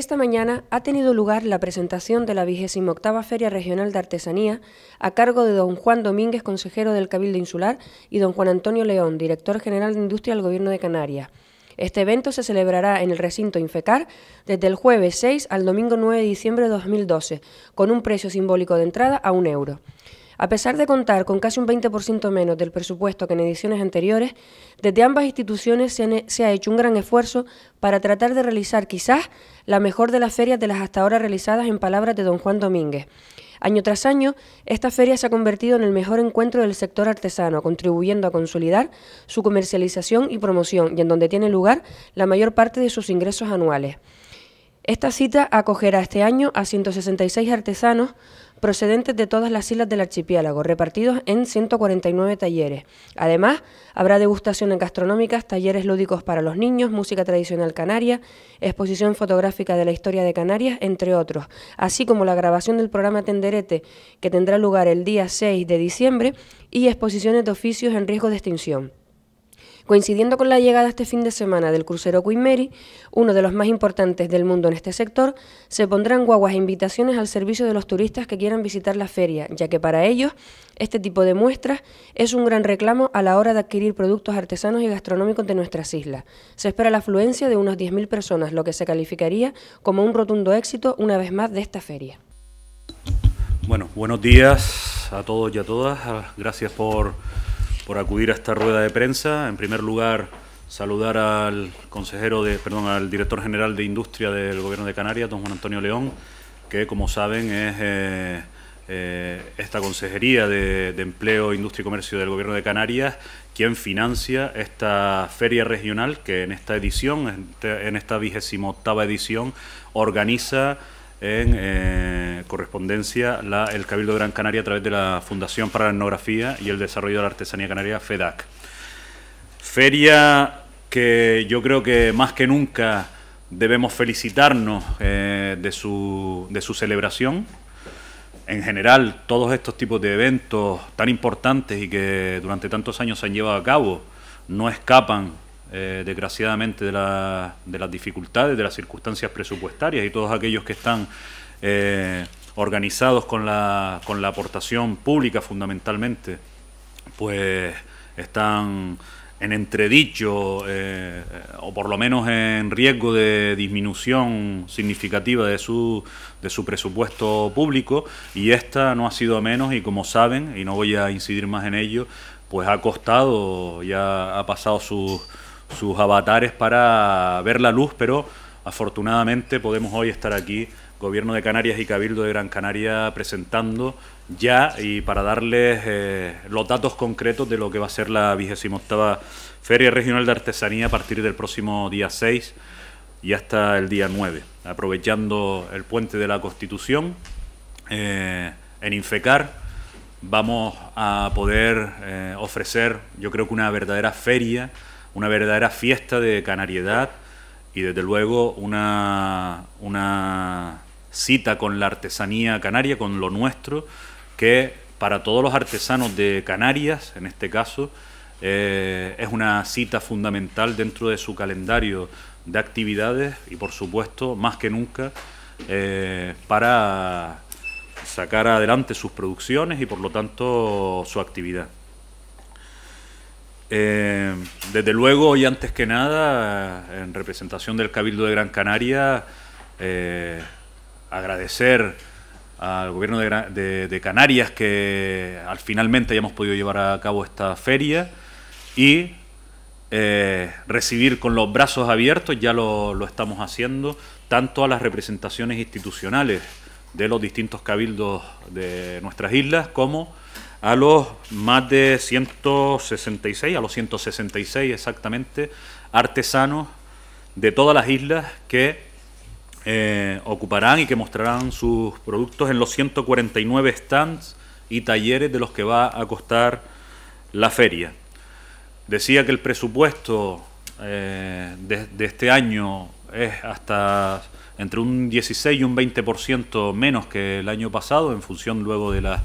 Esta mañana ha tenido lugar la presentación de la octava Feria Regional de Artesanía a cargo de don Juan Domínguez, consejero del Cabildo Insular, y don Juan Antonio León, director general de Industria del Gobierno de Canarias. Este evento se celebrará en el recinto Infecar desde el jueves 6 al domingo 9 de diciembre de 2012, con un precio simbólico de entrada a un euro. A pesar de contar con casi un 20% menos del presupuesto que en ediciones anteriores, desde ambas instituciones se, ha hecho un gran esfuerzo para tratar de realizar quizás la mejor de las ferias de las hasta ahora realizadas en palabras de don Juan Domínguez. Año tras año, esta feria se ha convertido en el mejor encuentro del sector artesano, contribuyendo a consolidar su comercialización y promoción, y en donde tiene lugar la mayor parte de sus ingresos anuales. Esta cita acogerá este año a 166 artesanos, procedentes de todas las islas del archipiélago, repartidos en 149 talleres. Además, habrá degustaciones gastronómicas, talleres lúdicos para los niños, música tradicional canaria, exposición fotográfica de la historia de Canarias, entre otros, así como la grabación del programa Tenderete, que tendrá lugar el día 6 de diciembre, y exposiciones de oficios en riesgo de extinción. Coincidiendo con la llegada este fin de semana del crucero Queen Mary, uno de los más importantes del mundo en este sector, se pondrán guaguas e invitaciones al servicio de los turistas que quieran visitar la feria, ya que para ellos este tipo de muestras es un gran reclamo a la hora de adquirir productos artesanos y gastronómicos de nuestras islas. Se espera la afluencia de unas 10.000 personas, lo que se calificaría como un rotundo éxito una vez más de esta feria. Bueno, buenos días a todos y a todas. Gracias por por acudir a esta rueda de prensa. En primer lugar, saludar al consejero de, perdón, al director general de Industria del Gobierno de Canarias, don Juan Antonio León, que como saben es eh, eh, esta Consejería de, de, Empleo, Industria y Comercio del Gobierno de Canarias quien financia esta feria regional que en esta edición, en esta vigésimo octava edición, organiza en eh, correspondencia el Cabildo de Gran Canaria a través de la Fundación para la Etnografía y el Desarrollo de la Artesanía Canaria, FEDAC. Feria que yo creo que más que nunca debemos felicitarnos eh, de, su, de su celebración. En general, todos estos tipos de eventos tan importantes y que durante tantos años se han llevado a cabo no escapan eh, desgraciadamente, de, las dificultades, de las circunstancias presupuestarias y todos aquellos que están eh, organizados con la, con la aportación pública fundamentalmente, pues están en entredicho eh, o por lo menos en riesgo de disminución significativa de su, de su presupuesto público y esta no ha sido menos y como saben, y no voy a incidir más en ello, pues ha costado, ya ha pasado sus sus avatares para ver la luz, pero afortunadamente podemos hoy estar aquí, Gobierno de Canarias y Cabildo de Gran Canaria, presentando ya y para darles eh, los datos concretos de lo que va a ser la 28 Feria Regional de Artesanía a partir del próximo día 6 y hasta el día 9, aprovechando el puente de la Constitución. Eh, en Infecar vamos a poder eh, ofrecer, yo creo que una verdadera feria una verdadera fiesta de canariedad y desde luego una, cita con la artesanía canaria, con lo nuestro, que para todos los artesanos de Canarias, en este caso, eh, es una cita fundamental dentro de su calendario de actividades y por supuesto, más que nunca, eh, para sacar adelante sus producciones y por lo tanto su actividad. Eh, desde luego, y antes que nada, en representación del Cabildo de Gran Canaria, eh, agradecer al gobierno de, Canarias que al finalmente hayamos podido llevar a cabo esta feria y eh, recibir con los brazos abiertos, ya lo, lo estamos haciendo, tanto a las representaciones institucionales de los distintos cabildos de nuestras islas como a los más de 166, a los 166 exactamente, artesanos de todas las islas que eh, ocuparán y que mostrarán sus productos en los 149 stands y talleres de los que va a costar la feria. Decía que el presupuesto eh, de, este año es hasta entre un 16 y un 20% menos que el año pasado, en función luego de, la,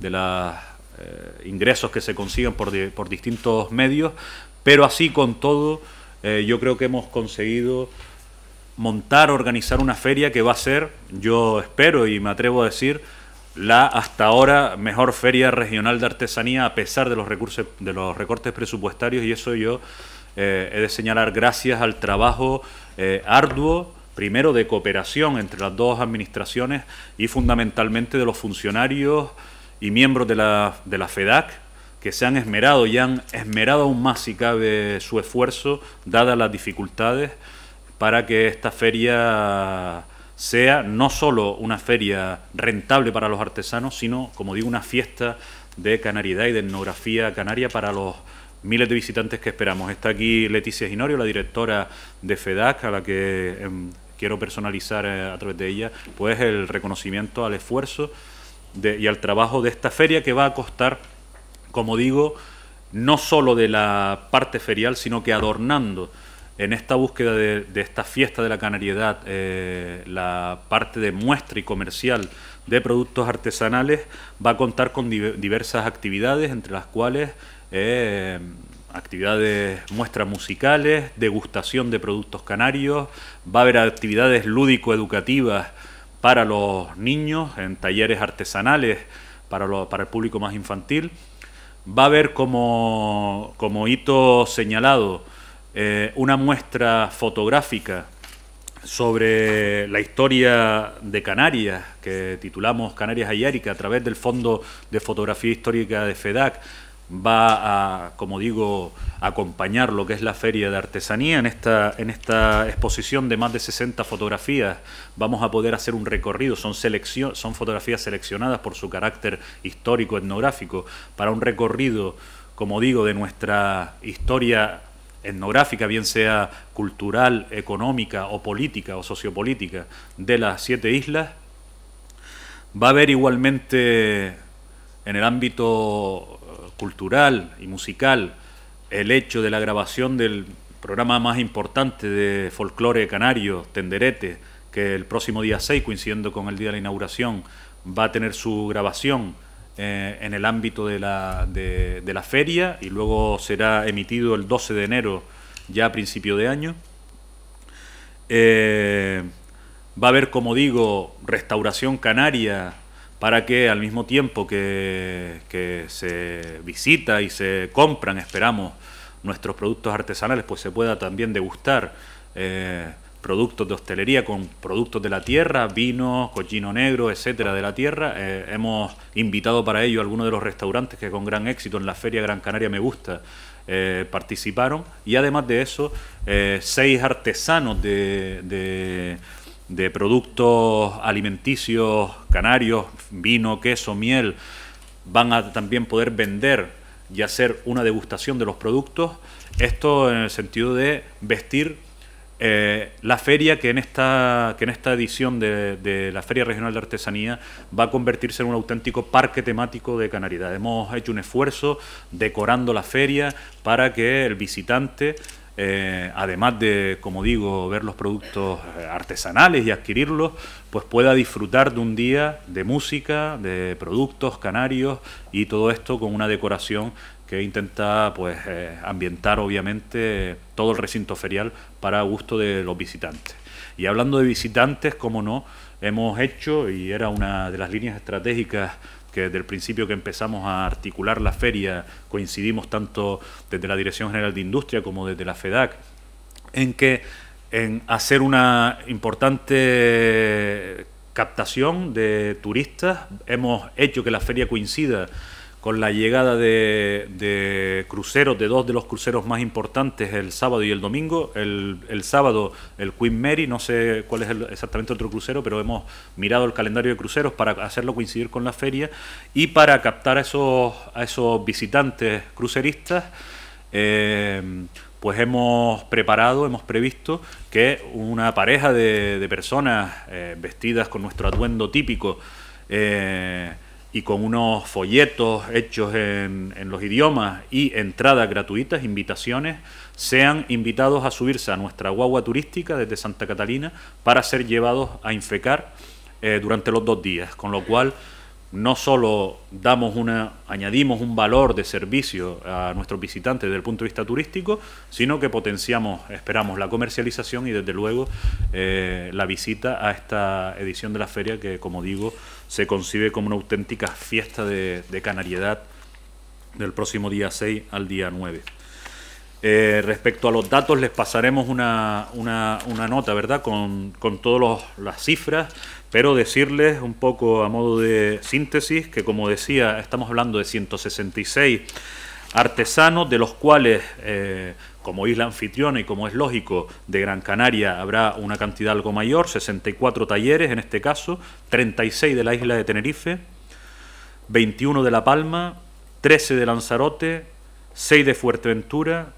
de las eh, ingresos que se consiguen por, distintos medios, pero así con todo, eh, yo creo que hemos conseguido montar, organizar una feria que va a ser, yo espero y me atrevo a decir, la hasta ahora mejor feria regional de artesanía a pesar de los recursos de los recortes presupuestarios y eso yo eh, he de señalar gracias al trabajo arduo primero de cooperación entre las dos administraciones y fundamentalmente de los funcionarios y miembros de la, de la FEDAC que se han esmerado y han esmerado aún más si cabe su esfuerzo, dadas las dificultades, para que esta feria sea no solo una feria rentable para los artesanos, sino, como digo, una fiesta de canaridad y de etnografía canaria para los miles de visitantes que esperamos. Está aquí Leticia Ginorio, la directora de FEDAC, a la que em, quiero personalizar eh, a través de ella, pues el reconocimiento al esfuerzo y al trabajo de esta feria que va a costar, como digo, no solo de la parte ferial, sino que adornando en esta búsqueda de, esta fiesta de la canariedad, eh, la parte de muestra y comercial de productos artesanales va a contar con diversas actividades, entre las cuales eh, actividades muestras musicales, degustación de productos canarios, va a haber actividades lúdico-educativas para los niños, en talleres artesanales para, el público más infantil. Va a haber como, hito señalado eh, una muestra fotográfica sobre la historia de Canarias, que titulamos Canarias Ayárica, a través del Fondo de Fotografía Histórica de FEDAC, va a, como digo, acompañar lo que es la Feria de Artesanía. En esta, en esta exposición de más de 60 fotografías vamos a poder hacer un recorrido, son, selección, son fotografías seleccionadas por su carácter histórico, etnográfico, para un recorrido, como digo, de nuestra historia etnográfica, bien sea cultural, económica o política o sociopolítica de las siete islas. Va a haber igualmente en el ámbito eh, cultural y musical el hecho de la grabación del programa más importante de folclore canario, Tenderete, que el próximo día 6, coincidiendo con el día de la inauguración, va a tener su grabación eh, en el ámbito de la, feria y luego será emitido el 12 de enero, ya a principio de año. Eh, va a haber, como digo, restauración canaria para que al mismo tiempo que, se visita y se compran, esperamos, nuestros productos artesanales, pues se pueda también degustar eh, productos de hostelería con productos de la tierra, vinos, cochino negro, etcétera, de la tierra. Eh, hemos invitado para ello a algunos de los restaurantes que con gran éxito en la Feria Gran Canaria Me Gusta eh, participaron. Y además de eso, seis artesanos de de productos alimenticios canarios, vino, queso, miel, van a también poder vender y hacer una degustación de los productos. Esto en el sentido de vestir eh, la feria que en esta, que en esta edición de, de, la Feria Regional de Artesanía va a convertirse en un auténtico parque temático de Canaridad. Hemos hecho un esfuerzo decorando la feria para que el visitante eh, además de, como digo, ver los productos eh, artesanales y adquirirlos, pues pueda disfrutar de un día de música, de productos canarios y todo esto con una decoración que intenta pues eh, ambientar obviamente todo el recinto ferial para gusto de los visitantes. Y hablando de visitantes, como no, hemos hecho, y era una de las líneas estratégicas que desde el principio que empezamos a articular la feria coincidimos tanto desde la Dirección General de Industria como desde la FEDAC, en que en hacer una importante captación de turistas, hemos hecho que la feria coincida con la llegada de, cruceros, de dos de los cruceros más importantes el sábado y el domingo. El, sábado el Queen Mary, no sé cuál es exactamente otro crucero, pero hemos mirado el calendario de cruceros para hacerlo coincidir con la feria y para captar a esos, a esos visitantes cruceristas. Eh, pues hemos preparado, hemos previsto que una pareja de, personas eh, vestidas con nuestro atuendo típico eh, y con unos folletos hechos en, los idiomas y entradas gratuitas, invitaciones, sean invitados a subirse a nuestra guagua turística desde Santa Catalina para ser llevados a infecar eh, durante los dos días, con lo cual no solo damos una, añadimos un valor de servicio a nuestros visitantes desde el punto de vista turístico, sino que potenciamos, esperamos, la comercialización y desde luego eh, la visita a esta edición de la feria que, como digo, se concibe como una auténtica fiesta de, canariedad del próximo día 6 al día 9. Eh, respecto a los datos, les pasaremos una, nota, ¿verdad?, con, con todas las cifras pero decirles un poco a modo de síntesis que, como decía, estamos hablando de 166 artesanos, de los cuales, eh, como isla anfitriona y como es lógico, de Gran Canaria habrá una cantidad algo mayor, 64 talleres en este caso, 36 de la isla de Tenerife, 21 de La Palma, 13 de Lanzarote, 6 de Fuerteventura,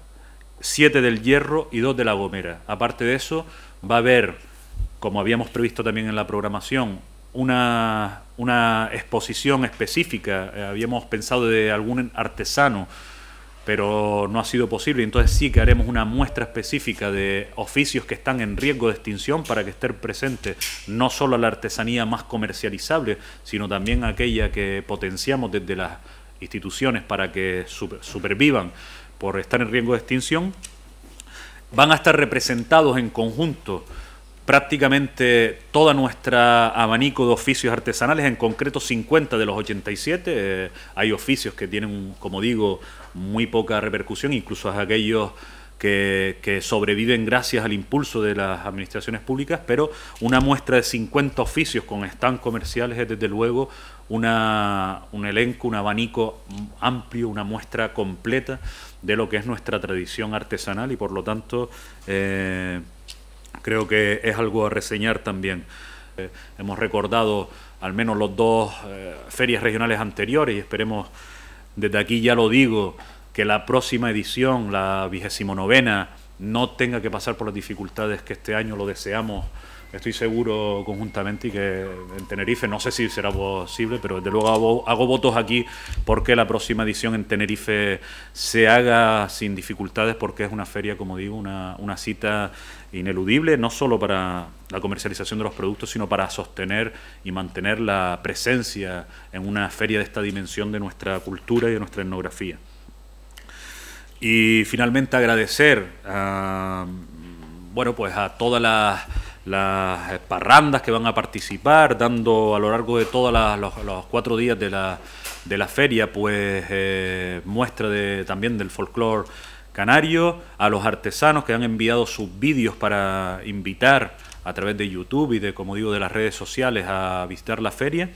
7 del Hierro y 2 de La Gomera. Aparte de eso, va a haber como habíamos previsto también en la programación, una, exposición específica. Eh, habíamos pensado de algún artesano, pero no ha sido posible. Entonces sí que haremos una muestra específica de oficios que están en riesgo de extinción para que esté presente no solo la artesanía más comercializable, sino también aquella que potenciamos desde las instituciones para que supervivan por estar en riesgo de extinción. Van a estar representados en conjunto prácticamente toda nuestra abanico de oficios artesanales, en concreto 50 de los 87. Eh, hay oficios que tienen, como digo, muy poca repercusión, incluso aquellos que, sobreviven gracias al impulso de las administraciones públicas, pero una muestra de 50 oficios con stand comerciales es desde luego una, un elenco, un abanico amplio, una muestra completa de lo que es nuestra tradición artesanal y por lo tanto... Eh, creo que es algo a reseñar también. Eh, hemos recordado al menos los dos eh, ferias regionales anteriores y esperemos, desde aquí ya lo digo, que la próxima edición, la vigésimo novena, no tenga que pasar por las dificultades que este año lo deseamos estoy seguro conjuntamente y que en Tenerife, no sé si será posible, pero desde luego hago, votos aquí porque la próxima edición en Tenerife se haga sin dificultades porque es una feria, como digo, una, cita ineludible, no solo para la comercialización de los productos, sino para sostener y mantener la presencia en una feria de esta dimensión de nuestra cultura y de nuestra etnografía. Y finalmente agradecer bueno, pues a todas las las eh, parrandas que van a participar, dando a lo largo de todos los, cuatro días de la, de la feria, pues eh, muestra de, también del folclore canario, a los artesanos que han enviado sus vídeos para invitar a través de YouTube y de, como digo, de las redes sociales a visitar la feria.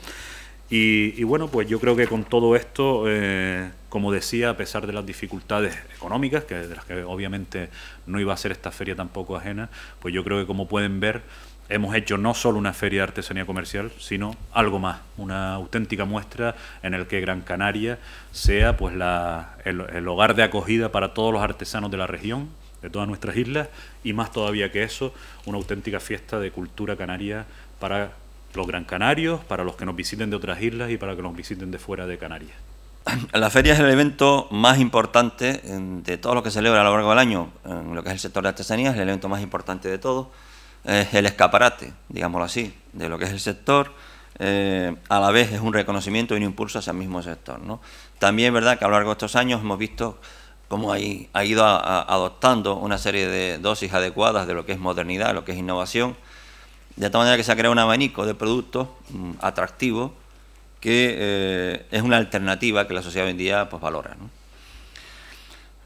Y, bueno, pues yo creo que con todo esto, eh, como decía, a pesar de las dificultades económicas, que, de las que obviamente no iba a ser esta feria tampoco ajena, pues yo creo que como pueden ver, hemos hecho no solo una feria de artesanía comercial, sino algo más, una auténtica muestra en el que Gran Canaria sea pues la, el, el hogar de acogida para todos los artesanos de la región, de todas nuestras islas, y más todavía que eso, una auténtica fiesta de cultura canaria para los Gran Canarios, para los que nos visiten de otras islas y para que nos visiten de fuera de Canarias. La feria es el evento más importante eh, de todo lo que se celebra a lo largo del año, en lo que es el sector de artesanía, es el evento más importante de todo, es el escaparate, digámoslo así, de lo que es el sector, eh, a la vez es un reconocimiento y un impulso hacia el mismo sector. ¿no? También es verdad que a lo largo de estos años hemos visto cómo ha ido adoptando una serie de dosis adecuadas de lo que es modernidad, lo que es innovación, de tal manera que se ha creado un abanico de productos mm, atractivos que eh, es una alternativa que la sociedad hoy en día pues, valora.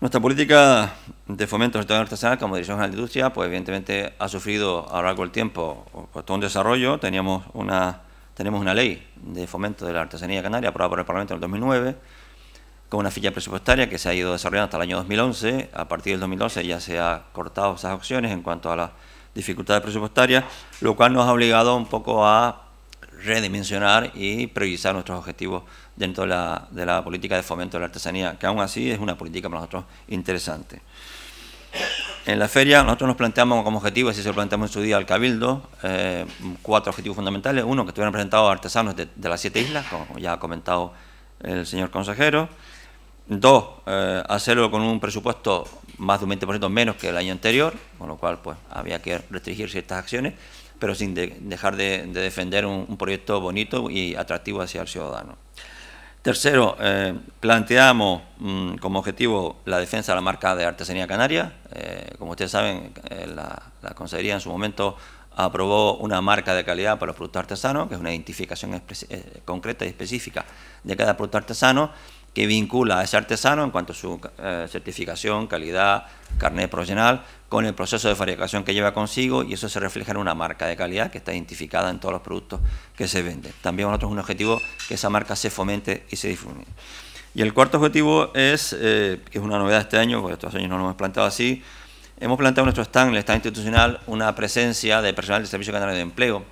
Nuestra política de fomento de sector artesanal como dirección general de industria, pues evidentemente ha sufrido a lo largo del tiempo pues, todo un desarrollo. Teníamos una, tenemos una ley de fomento de la artesanía canaria aprobada por el Parlamento en el 2009, con una ficha presupuestaria que se ha ido desarrollando hasta el año 2011. A partir del 2011 ya se ha cortado esas opciones en cuanto a la dificultades presupuestarias, lo cual nos ha obligado un poco a redimensionar y priorizar nuestros objetivos dentro de la, política de fomento de la artesanía, que aún así es una política para nosotros interesante. En la feria nosotros nos planteamos como objetivo, así se lo planteamos en su día al Cabildo, eh, cuatro objetivos fundamentales. Uno, que estuvieran presentados artesanos de, las siete islas, como ya ha comentado el señor consejero. Dos, eh, hacerlo con un presupuesto más de un 20% menos que el año anterior, con lo cual pues había que restringir ciertas acciones, pero sin dejar de, defender un, proyecto bonito y atractivo hacia el ciudadano. Tercero, eh, planteamos mm, como objetivo la defensa de la marca de artesanía canaria. Eh, como ustedes saben, eh, la, la Consejería en su momento aprobó una marca de calidad para los productos artesanos, que es una identificación concreta y específica de cada producto artesano, que vincula a ese artesano en cuanto a su eh, certificación, calidad, carnet profesional, con el proceso de fabricación que lleva consigo y eso se refleja en una marca de calidad que está identificada en todos los productos que se venden. También nosotros es un objetivo que esa marca se fomente y se difunde. Y el cuarto objetivo es, eh, que es una novedad este año, porque estos años no lo hemos planteado así, hemos planteado en nuestro stand, en el stand institucional, una presencia de personal del Servicio Canario de Empleo.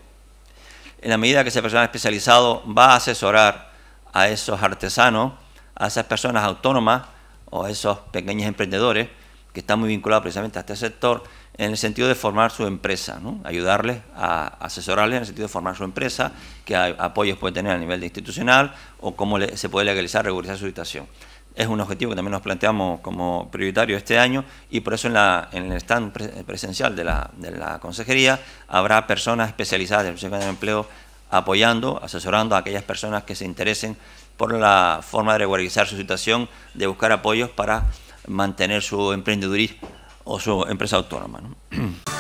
En la medida que ese personal especializado va a asesorar a esos artesanos, a esas personas autónomas o a esos pequeños emprendedores que están muy vinculados precisamente a este sector en el sentido de formar su empresa, ayudarles a asesorarles en el sentido de formar su empresa, qué apoyos puede tener a nivel institucional o cómo se puede legalizar, regularizar su situación. Es un objetivo que también nos planteamos como prioritario este año y por eso en, el stand presencial de la, consejería habrá personas especializadas en Servicio de Empleo apoyando, asesorando a aquellas personas que se interesen por la forma de regularizar su situación, de buscar apoyos para mantener su emprendedurismo o su empresa autónoma.